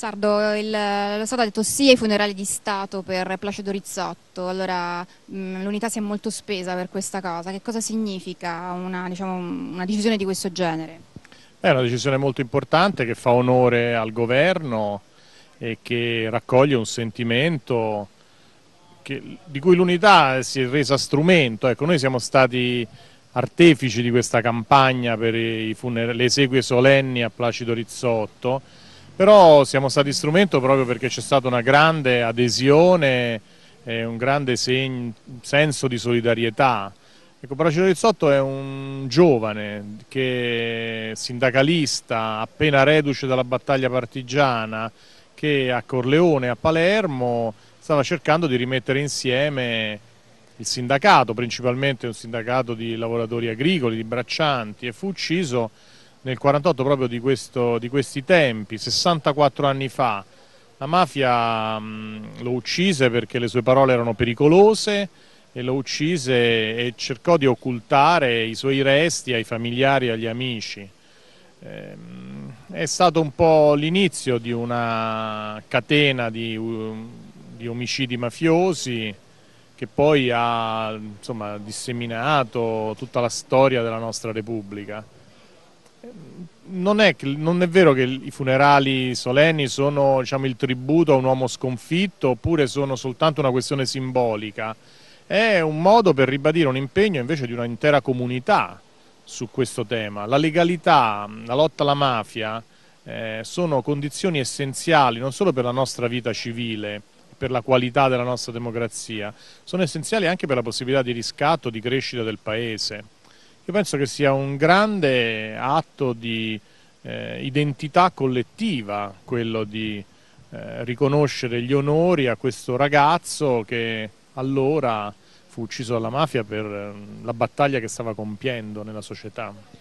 Sardo, il, lo Stato ha detto sì ai funerali di Stato per Placido Rizzotto, allora mm, l'unità si è molto spesa per questa cosa, che cosa significa una, diciamo, una decisione di questo genere? È una decisione molto importante che fa onore al governo e che raccoglie un sentimento che, di cui l'unità si è resa strumento, ecco, noi siamo stati artefici di questa campagna per le esequie solenni a Placido Rizzotto però siamo stati strumento proprio perché c'è stata una grande adesione e un grande senso di solidarietà. Ecco, Paracello Rizzotto è un giovane che sindacalista, appena reduce dalla battaglia partigiana, che a Corleone a Palermo stava cercando di rimettere insieme il sindacato, principalmente un sindacato di lavoratori agricoli, di braccianti, e fu ucciso nel 48 proprio di, questo, di questi tempi, 64 anni fa. La mafia mh, mm, lo uccise perché le sue parole erano pericolose e lo uccise e cercò di occultare i suoi resti ai familiari e agli amici. Ehm, è stato un po' l'inizio di una catena di, di omicidi mafiosi che poi ha insomma, disseminato tutta la storia della nostra Repubblica. Ehm, non è, non è, vero che i funerali solenni sono diciamo, il tributo a un uomo sconfitto oppure sono soltanto una questione simbolica, è un modo per ribadire un impegno invece di un'intera comunità su questo tema. La legalità, la lotta alla mafia eh, sono condizioni essenziali non solo per la nostra vita civile, per la qualità della nostra democrazia, sono essenziali anche per la possibilità di riscatto, di crescita del Paese. Io penso che sia un grande atto di eh, identità collettiva quello di eh, riconoscere gli onori a questo ragazzo che allora fu ucciso dalla mafia per ehm, la battaglia che stava compiendo nella società.